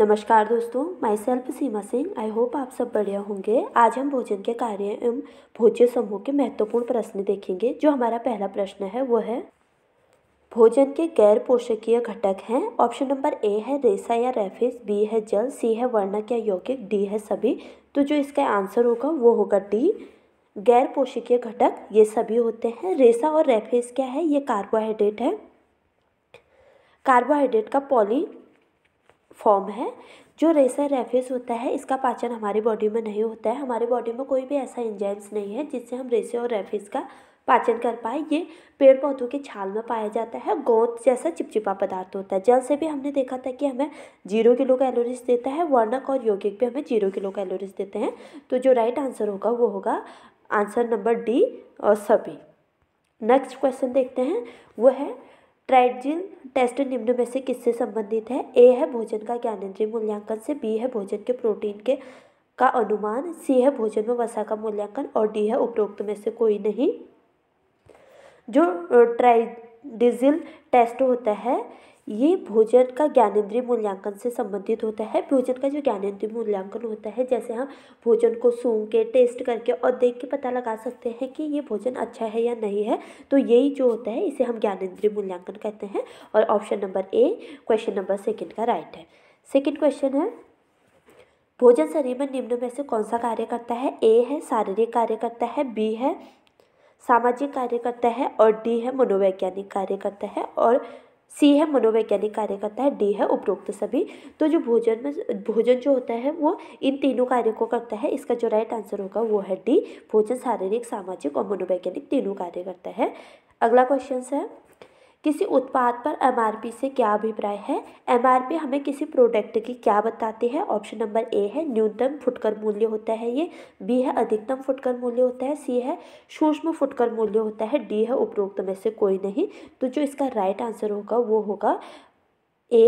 नमस्कार दोस्तों myself Seema Singh I hope आप सब बढ़िया होंगे आज हम भोजन के कार्य एवं भोज्य समूह के महत्वपूर्ण प्रश्न देखेंगे जो हमारा पहला प्रश्न है वो है भोजन के गैर पोषकीय घटक हैं ऑप्शन नंबर ए है रेसा या रेफिस बी है जल सी है वर्णक या यौगिक डी है सभी तो जो इसका आंसर होगा वो होगा डी गैर पोषकीय घटक ये सभी होते हैं रेसा और रेफिस क्या है ये कार्बोहाइड्रेट है कार्बोहाइड्रेट का पॉली फॉर्म है जो रेसा रेफेज होता है इसका पाचन हमारी बॉडी में नहीं होता है हमारे बॉडी में कोई भी ऐसा एंजाइम्स नहीं है जिससे हम रेसे और रेफेज का पाचन कर पाए ये पेड़ पौधों के छाल में पाया जाता है गोंद जैसा चिपचिपा पदार्थ होता है जल से भी हमने देखा था कि हमें जीरो किलो कैलोरीज देता है वर्णक और यौगिक भी हमें जीरो किलो कैलोरीज देते हैं तो जो राइट आंसर होगा वो होगा आंसर नंबर डी और सभी नेक्स्ट क्वेश्चन देखते हैं वो है ट्राइजिन टेस्ट निम्न में से किससे संबंधित है ए है भोजन का ज्ञानेन्द्रीय मूल्यांकन से बी है भोजन के प्रोटीन के का अनुमान सी है भोजन में वसा का मूल्यांकन और डी है उपरोक्त में से कोई नहीं जो ट्राइडिजिल टेस्ट होता है ये भोजन का ज्ञानेन्द्रीय मूल्यांकन से संबंधित होता है भोजन का जो ज्ञानेन्द्रीय मूल्यांकन होता है जैसे हम भोजन को सूंघ के टेस्ट करके और देख के पता लगा सकते हैं कि ये भोजन अच्छा है या नहीं है तो यही जो होता है इसे हम ज्ञानेन्द्रीय मूल्यांकन कहते हैं और option number A question number second का राइट है सेकेंड क्वेश्चन है भोजन शरीर में निम्न में से कौन सा कार्य करता है ए है शारीरिक कार्य करता है बी है सामाजिक कार्य करता है और डी है मनोवैज्ञानिक कार्य करता है और सी है मनोवैज्ञानिक कार्य करता है डी है उपरोक्त सभी तो जो भोजन में भोजन जो होता है वो इन तीनों कार्यों को करता है इसका जो राइट आंसर होगा वो है डी भोजन शारीरिक सामाजिक और मनोवैज्ञानिक तीनों कार्य करता है अगला क्वेश्चन है किसी उत्पाद पर एम से क्या अभिप्राय है एम हमें किसी प्रोडक्ट की क्या बताती है ऑप्शन नंबर ए है न्यूनतम फुटकर मूल्य होता है ये बी है अधिकतम फुटकर मूल्य होता है सी है सूक्ष्म फुटकर मूल्य होता है डी है उपरोक्त में से कोई नहीं तो जो इसका राइट आंसर होगा वो होगा ए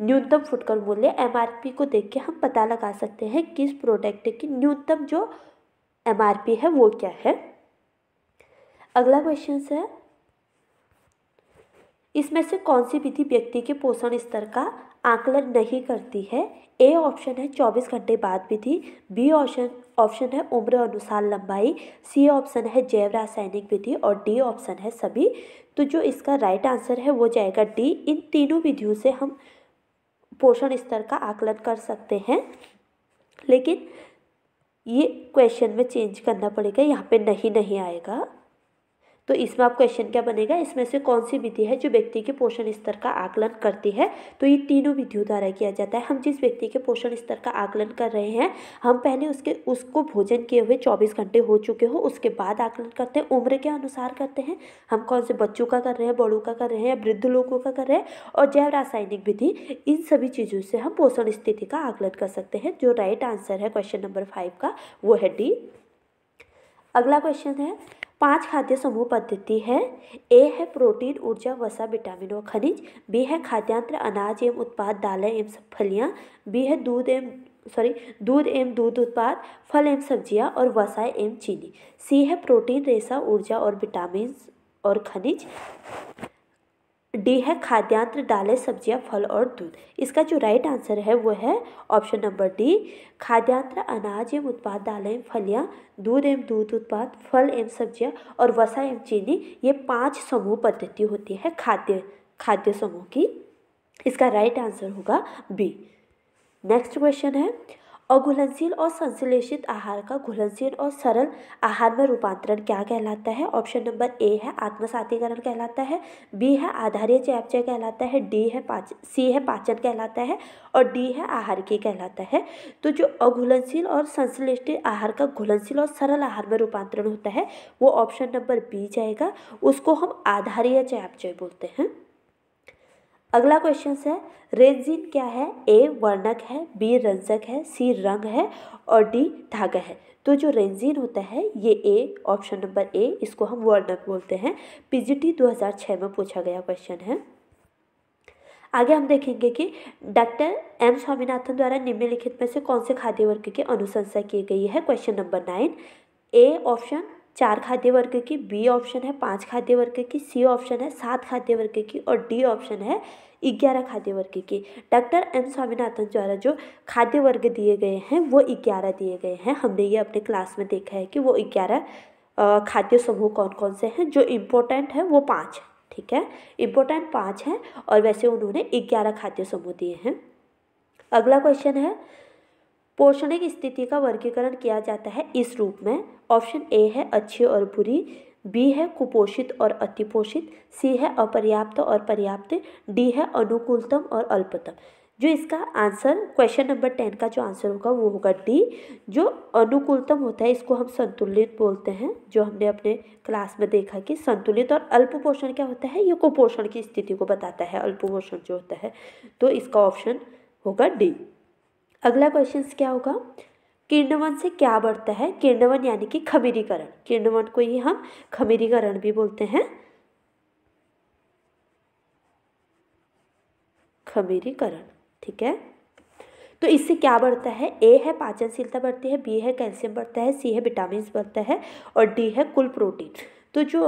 न्यूनतम फुटकर मूल्य एम को देख के हम पता लगा सकते हैं किस प्रोडक्ट की न्यूनतम जो एम है वो क्या है अगला क्वेश्चन है इसमें से कौन सी विधि व्यक्ति के पोषण स्तर का आकलन नहीं करती है ए ऑप्शन है चौबीस घंटे बाद विधि बी ऑप्शन ऑप्शन है उम्र अनुसार लंबाई सी ऑप्शन है जैव रासायनिक विधि और डी ऑप्शन है सभी तो जो इसका राइट आंसर है वो जाएगा डी इन तीनों विधियों से हम पोषण स्तर का आकलन कर सकते हैं लेकिन ये क्वेश्चन में चेंज करना पड़ेगा यहाँ पे नहीं नहीं आएगा तो इसमें आप क्वेश्चन क्या बनेगा इसमें से कौन सी विधि है जो व्यक्ति के पोषण स्तर का आकलन करती है तो ये तीनों विधियों द्वारा किया जाता है हम जिस व्यक्ति के पोषण स्तर का आकलन कर रहे हैं हम पहले उसके उसको भोजन किए हुए चौबीस घंटे हो चुके हो उसके बाद आकलन करते हैं उम्र के अनुसार करते हैं हम कौन से बच्चों का कर रहे हैं बड़ों का कर रहे हैं वृद्ध लोगों का कर रहे हैं और जैव रासायनिक विधि इन सभी चीज़ों से हम पोषण स्थिति का आकलन कर सकते हैं जो राइट आंसर है क्वेश्चन नंबर फाइव का वो है डी अगला क्वेश्चन है पांच खाद्य समूह पद्धति है ए है प्रोटीन ऊर्जा वसा विटामिन और खनिज बी है खाद्यान्न अनाज एवं उत्पाद दालें एवं फलियाँ बी है दूध एवं सॉरी दूध एवं दूध उत्पाद फल एवं सब्जियां और वसा एवं चीनी सी है प्रोटीन रेशा ऊर्जा और विटामिन और खनिज डी है खाद्यान्न दालें सब्जियां फल और दूध इसका जो राइट आंसर है वो है ऑप्शन नंबर डी खाद्यान्न अनाज एवं उत्पाद दालें फलियाँ दूध एवं दूध उत्पाद फल एवं सब्जियां और वसा एवं चीनी ये पांच समूह पद्धति होती है खाद्य खाद्य समूह की इसका राइट आंसर होगा बी नेक्स्ट क्वेश्चन है और घुलनशील और संश्लेषित आहार का घुलनशील और सरल आहार में रूपांतरण क्या कहलाता है ऑप्शन नंबर ए है आत्मसातीकरण कहलाता है बी है आधार्य चयापचय कहलाता है डी है पाच सी है पाचन कहलाता है और डी है आहार की कहलाता है तो जो अघुलनशील और संश्लेषित आहार का घुलनशील और सरल आहार में रूपांतरण होता है वो ऑप्शन नंबर बी जाएगा उसको हम आधारीय चयापचय बोलते हैं अगला क्वेश्चन है रेजिन क्या है ए वर्णक है बी रंजक है सी रंग है और डी धागा है तो जो रेंजिन होता है ये ए ऑप्शन नंबर ए इसको हम वर्णक बोलते हैं पीजीटी 2006 में पूछा गया क्वेश्चन है आगे हम देखेंगे कि डॉक्टर एम स्वामीनाथन द्वारा निम्नलिखित में से कौन से खाद्य वर्ग की अनुशंसा की गई है question number nine A option चार खाद्य वर्ग की बी ऑप्शन है पाँच खाद्य वर्ग की सी ऑप्शन है सात खाद्य वर्ग की और डी ऑप्शन है ग्यारह खाद्य वर्ग की डॉक्टर एम स्वामीनाथन द्वारा जो खाद्य वर्ग दिए गए हैं वो ग्यारह दिए गए हैं हमने ये अपने क्लास में देखा है कि वो ग्यारह खाद्य समूह कौन कौन से हैं जो इम्पोर्टेंट है वो पाँच ठीक है इम्पोर्टेंट पाँच हैं और वैसे उन्होंने ग्यारह खाद्य समूह दिए हैं अगला क्वेश्चन है पोषणिक स्थिति का वर्गीकरण किया जाता है इस रूप में ऑप्शन ए है अच्छी और बुरी बी है कुपोषित और अतिपोषित सी है अपर्याप्त और पर्याप्त डी है अनुकूलतम और अल्पतम जो इसका आंसर क्वेश्चन नंबर टेन का जो आंसर होगा वो होगा डी जो अनुकूलतम होता है इसको हम संतुलित बोलते हैं जो हमने अपने क्लास में देखा कि संतुलित और अल्प पोषण क्या होता है ये कुपोषण की स्थिति को बताता है अल्प पोषण जो होता है तो इसका ऑप्शन होगा डी अगला क्वेश्चन क्या होगा किरणवन से क्या बढ़ता है किरणवन यानी कि खमीरीकरण किरणवन को ही हम खमीरीकरण भी बोलते हैं खमीरीकरण ठीक है तो इससे क्या बढ़ता है ए है पाचनशीलता बढ़ती है बी है कैल्शियम बढ़ता है सी है विटामिन बढ़ता है और डी है कुल प्रोटीन तो जो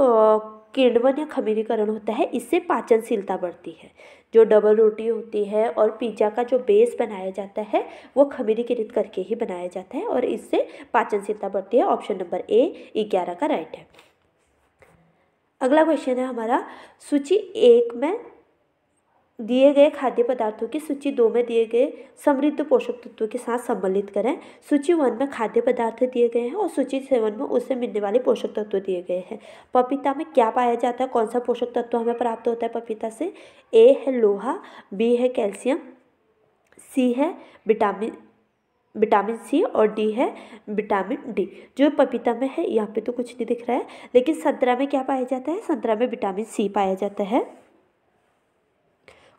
किण्वन या खमीरीकरण होता है इससे पाचनशीलता बढ़ती है जो डबल रोटी होती है और पिज्ज़ा का जो बेस बनाया जाता है वो खमीरीकृत करके ही बनाया जाता है और इससे पाचनशीलता बढ़ती है ऑप्शन नंबर ए ग्यारह का राइट है अगला क्वेश्चन है हमारा सूची एक में दिए गए खाद्य पदार्थों की सूची दो में दिए गए समृद्ध पोषक तत्वों के साथ सम्मिलित करें सूची वन में खाद्य पदार्थ दिए गए हैं और सूची सेवन में उससे मिलने वाले पोषक तत्व दिए गए हैं पपीता में क्या पाया जाता है कौन सा पोषक तत्व हमें प्राप्त होता है पपीता से ए है लोहा बी है कैल्शियम सी है विटामिन विटामिन सी और डी है विटामिन डी जो पपीता में है यहाँ पे तो कुछ नहीं दिख रहा है लेकिन संतरा में क्या पाया जाता है संतरा में विटामिन सी पाया जाता है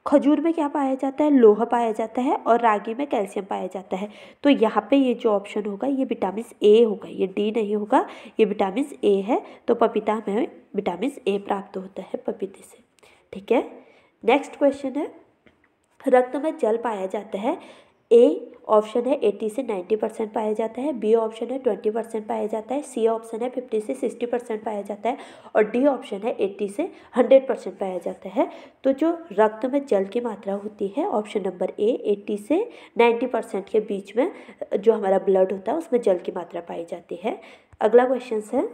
खजूर में क्या पाया जाता है लोह पाया जाता है और रागी में कैल्शियम पाया जाता है तो यहाँ पे ये जो ऑप्शन होगा ये विटामिन ए होगा ये डी नहीं होगा ये विटामिन ए है तो पपीता में विटामिन ए प्राप्त होता है पपीते से ठीक है नेक्स्ट क्वेश्चन है रक्त में जल पाया जाता है ए ऑप्शन है 80 से 90 परसेंट पाया जाता है बी ऑप्शन है 20 परसेंट पाया जाता है सी ऑप्शन है 50 से 60 परसेंट पाया जाता है और डी ऑप्शन है 80 से 100 परसेंट पाया जाता है तो जो रक्त में जल की मात्रा होती है ऑप्शन नंबर ए 80 से 90 परसेंट के बीच में जो हमारा ब्लड होता है उसमें जल की मात्रा पाई जाती है अगला क्वेश्चन है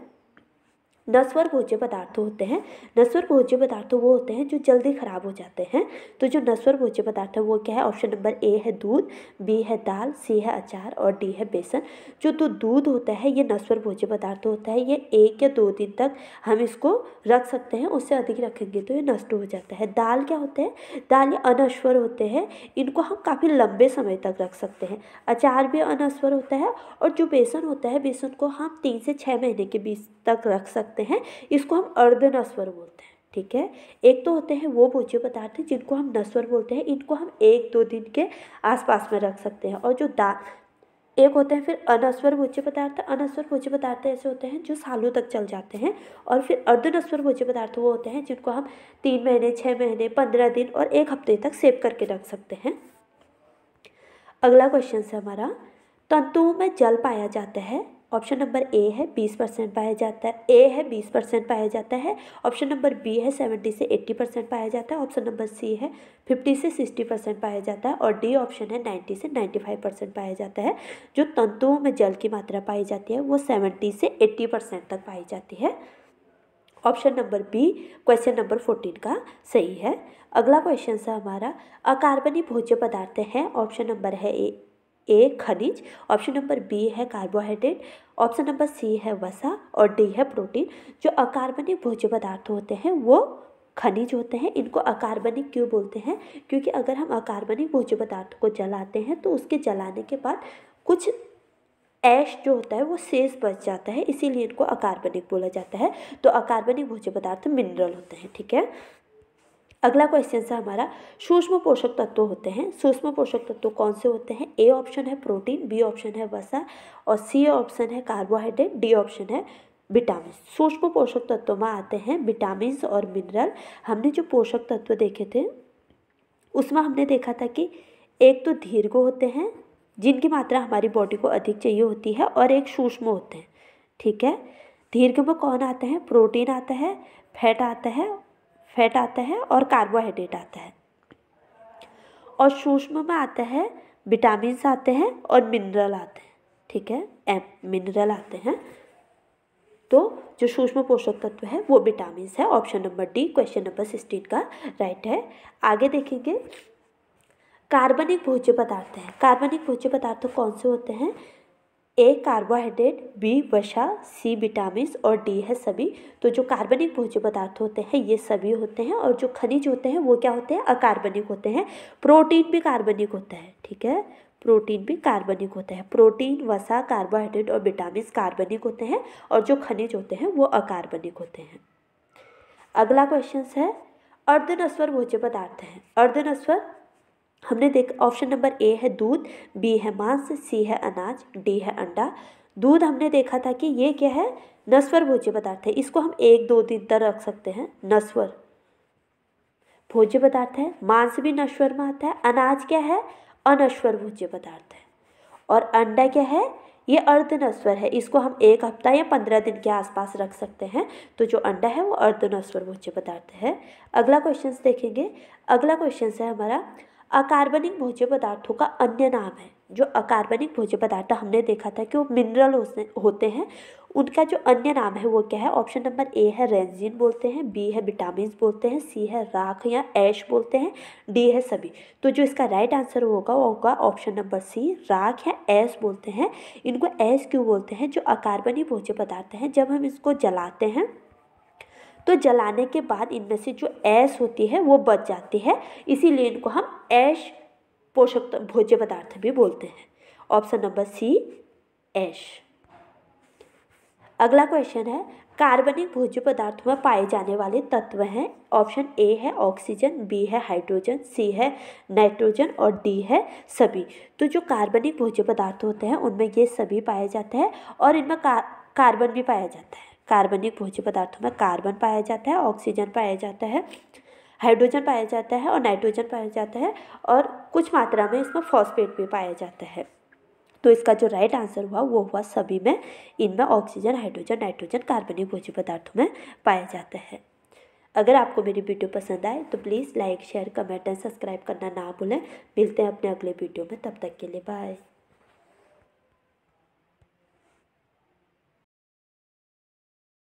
नस्वर भोज्य पदार्थ होते हैं नस्वर भोज्य पदार्थ वो होते हैं जो जल्दी ख़राब हो जाते हैं तो जो नस्वर भोज्य पदार्थ है वो क्या है ऑप्शन नंबर ए है दूध बी है दाल सी है अचार और डी है बेसन जो तो दूध होता है ये नस्वर भोज्य पदार्थ होता है ये एक या दो दिन तक हम इसको रख सकते हैं उससे अधिक रखेंगे तो ये नष्ट हो जाता है दाल क्या होते हैं दाल ये अनश्वर होते हैं इनको हम काफ़ी लंबे समय तक रख सकते हैं अचार भी अनश्वर होता है और जो बेसन होता है बेसन को हम तीन से छः महीने के बीच तक रख सकते सकते हैं इसको हम अर्धनस्वर बोलते हैं ठीक है एक तो होते हैं वो भोज्य पदार्थ जिनको हम नस्वर बोलते हैं इनको हम एक दो दिन के आसपास में रख सकते हैं और जो दा एक होते हैं फिर अनस्वर भोज्य पदार्थ अनस्वर भोज्य पदार्थ ऐसे होते हैं जो सालों तक चल जाते हैं और फिर अर्धनस्वर भोज्य पदार्थ वो होते हैं जिनको हम तीन महीने छः महीने पंद्रह दिन और एक हफ्ते तक सेव करके रख सकते हैं अगला क्वेश्चन है हमारा तंतुओं में जल पाया जाता है ऑप्शन नंबर ए है बीस परसेंट पाया जाता है ए है बीस परसेंट पाया जाता है ऑप्शन नंबर बी है सेवेंटी से एट्टी परसेंट पाया जाता है ऑप्शन नंबर सी है फिफ्टी से सिक्सटी परसेंट पाया जाता है और डी ऑप्शन है नाइन्टी से नाइन्टी फाइव परसेंट पाया जाता है जो तंतुओं में जल की मात्रा पाई जाती है वो सेवेंटी से एट्टी परसेंट तक पाई जाती है option number B question number fourteen का सही है अगला क्वेश्चन है हमारा अकार्बनी भोज्य पदार्थ हैं ऑप्शन नंबर है ए ए खनिज ऑप्शन नंबर बी है कार्बोहाइड्रेट ऑप्शन नंबर सी है वसा और डी है प्रोटीन जो अकार्बनिक भोज्य पदार्थ होते हैं वो खनिज होते हैं इनको अकार्बनिक क्यों बोलते हैं क्योंकि अगर हम अकार्बनिक भोज्य पदार्थ को जलाते हैं तो उसके जलाने के बाद कुछ ऐश जो होता है वो शेष बच जाता है इसीलिए इनको अकार्बनिक बोला जाता है तो अकार्बनिक भोज्य पदार्थ मिनरल होते हैं ठीक है अगला क्वेश्चन है हमारा सूक्ष्म पोषक तत्व होते हैं सूक्ष्म पोषक तत्व कौन से होते हैं ए ऑप्शन है प्रोटीन बी ऑप्शन है वसा और सी ऑप्शन है कार्बोहाइड्रेट डी ऑप्शन है विटामिन सूक्ष्म पोषक तत्व में आते हैं विटामिन और मिनरल हमने जो पोषक तत्व देखे थे उसमें हमने देखा था कि एक तो दीर्घ होते हैं जिनकी मात्रा हमारी बॉडी को अधिक चाहिए होती है और एक सूक्ष्म होते हैं ठीक है दीर्घ में कौन आता है प्रोटीन आता है फैट आता है फैट आता है और कार्बोहाइड्रेट आता है और सूक्ष्म में आता है विटामिन आते हैं और मिनरल आते हैं ठीक है एम मिनरल आते हैं तो जो सूक्ष्म पोषक तत्व है वो विटामिन है option number D question number sixteen का राइट है आगे देखेंगे कार्बनिक भोज्य पदार्थ हैं कार्बनिक भोज्य पदार्थ कौन से होते हैं ए कार्बोहाइड्रेट बी वसा सी विटामिन और डी है सभी तो जो कार्बनिक भोज्य पदार्थ होते हैं ये सभी होते हैं और जो खनिज होते हैं वो क्या होते हैं अकार्बनिक होते हैं प्रोटीन भी कार्बनिक होता है ठीक है प्रोटीन भी कार्बनिक होता है प्रोटीन वसा कार्बोहाइड्रेट और विटामिन कार्बनिक होते हैं और जो खनिज होते हैं वो अकार्बनिक होते हैं अगला क्वेश्चन है अर्धनस्वर भोज्य पदार्थ हैं अर्धनस्वर हमने देखा ऑप्शन नंबर ए है दूध बी है मांस सी है अनाज डी है अंडा दूध हमने देखा था कि ये क्या है नस्वर भोज्य पदार्थ है इसको हम एक दो दिन तक रख सकते हैं नस्वर भोज्य पदार्थ है मांस भी नश्वर में आता है अनाज क्या है अनश्वर भोज्य पदार्थ है और अंडा क्या है ये अर्धनश्वर है इसको हम एक हफ्ता या पंद्रह दिन के आसपास रख सकते हैं तो जो अंडा है वो अर्धनश्वर भोज्य पदार्थ है अगला क्वेश्चन देखेंगे अगला क्वेश्चन है हमारा अकार्बनिक भोज्य पदार्थों का अन्य नाम है जो अकार्बनिक भोज्य पदार्थ हमने देखा था कि वो मिनरल होते हैं उनका जो अन्य नाम है वो क्या है ऑप्शन नंबर ए है रेंजिन बोलते हैं बी है विटामिन बोलते हैं सी है राख या ऐश बोलते हैं डी है सभी तो जो इसका राइट आंसर होगा वो होगा ऑप्शन नंबर सी राख या ऐश बोलते हैं इनको ऐश क्यों बोलते हैं जो अकार्बनिक भोज्य पदार्थ हैं जब हम इसको जलाते हैं तो जलाने के बाद इनमें से जो ऐश होती है वो बच जाती है इसीलिए इनको हम ऐश पोषक भोज्य पदार्थ भी बोलते हैं ऑप्शन नंबर सी ऐश अगला क्वेश्चन है कार्बनिक भोज्य पदार्थों में पाए जाने वाले तत्व हैं ऑप्शन ए है ऑक्सीजन बी है हाइड्रोजन सी है नाइट्रोजन और डी है सभी तो जो कार्बनिक भोज्य पदार्थ होते हैं उनमें ये सभी पाए जाते हैं और इनमें का, कार्बन भी पाया जाता है कार्बनिक भोज्य पदार्थों में कार्बन पाया जाता है ऑक्सीजन पाया जाता है हाइड्रोजन पाया जाता है और नाइट्रोजन पाया जाता है और कुछ मात्रा में इसमें फॉस्फेट भी पाया जाता है तो इसका जो राइट आंसर हुआ वो हुआ सभी में इनमें ऑक्सीजन हाइड्रोजन नाइट्रोजन कार्बनिक भोज्य पदार्थों में पाया जाता है अगर आपको मेरी वीडियो पसंद आए तो please like share comment and subscribe करना ना भूलें मिलते हैं अपने अगले वीडियो में तब तक के लिए बाय